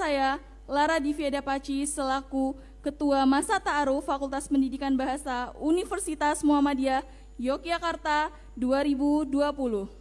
saya, Lara Divieda Paci, selaku Ketua Masa Ta'aruf Fakultas Pendidikan Bahasa Universitas Muhammadiyah Yogyakarta 2020.